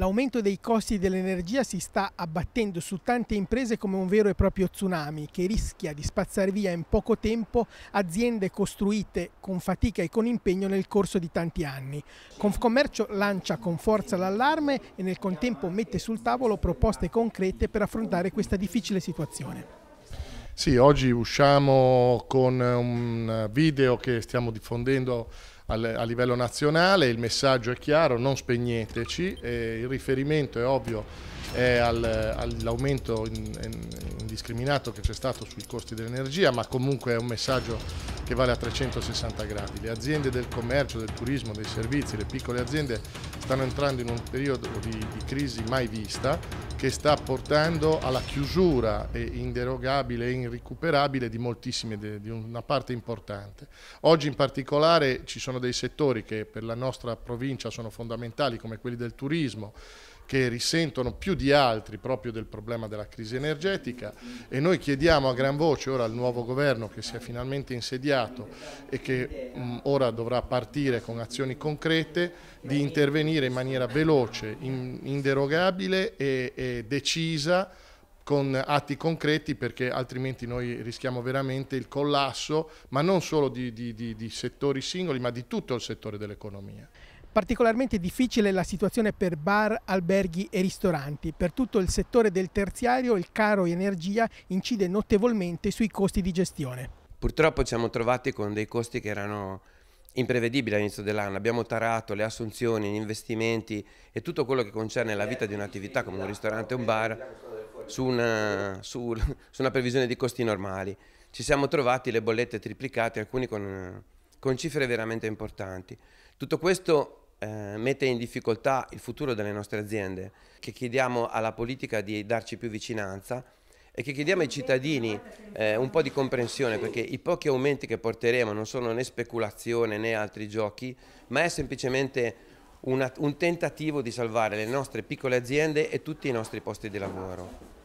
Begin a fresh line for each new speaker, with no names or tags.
L'aumento dei costi dell'energia si sta abbattendo su tante imprese come un vero e proprio tsunami che rischia di spazzare via in poco tempo aziende costruite con fatica e con impegno nel corso di tanti anni. Confcommercio lancia con forza l'allarme e nel contempo mette sul tavolo proposte concrete per affrontare questa difficile situazione.
Sì, oggi usciamo con un video che stiamo diffondendo a livello nazionale, il messaggio è chiaro, non spegneteci, il riferimento è ovvio è all'aumento indiscriminato che c'è stato sui costi dell'energia, ma comunque è un messaggio che vale a 360 gradi. Le aziende del commercio, del turismo, dei servizi, le piccole aziende stanno entrando in un periodo di, di crisi mai vista che sta portando alla chiusura e inderogabile e irrecuperabile di moltissime, di una parte importante. Oggi in particolare ci sono dei settori che per la nostra provincia sono fondamentali come quelli del turismo, che risentono più di altri proprio del problema della crisi energetica e noi chiediamo a gran voce ora al nuovo governo che si è finalmente insediato e che mh, mm, ora dovrà partire con azioni concrete di intervenire in maniera veloce, in, inderogabile e, e decisa con atti concreti perché altrimenti noi rischiamo veramente il collasso, ma non solo di, di, di, di settori singoli, ma di tutto il settore dell'economia.
Particolarmente difficile la situazione per bar, alberghi e ristoranti. Per tutto il settore del terziario il caro energia incide notevolmente sui costi di gestione.
Purtroppo ci siamo trovati con dei costi che erano imprevedibili all'inizio dell'anno. Abbiamo tarato le assunzioni, gli investimenti e tutto quello che concerne la vita di un'attività come un ristorante o un bar su una, su, su una, previsione di costi normali. Ci siamo trovati le bollette triplicate, alcuni con, con cifre veramente importanti. Tutto questo eh, mette in difficoltà il futuro delle nostre aziende, che chiediamo alla politica di darci più vicinanza e che chiediamo ai cittadini eh, un po' di comprensione perché i pochi aumenti che porteremo non sono né speculazione né altri giochi, ma è semplicemente una, un tentativo di salvare le nostre piccole aziende e tutti i nostri posti di lavoro.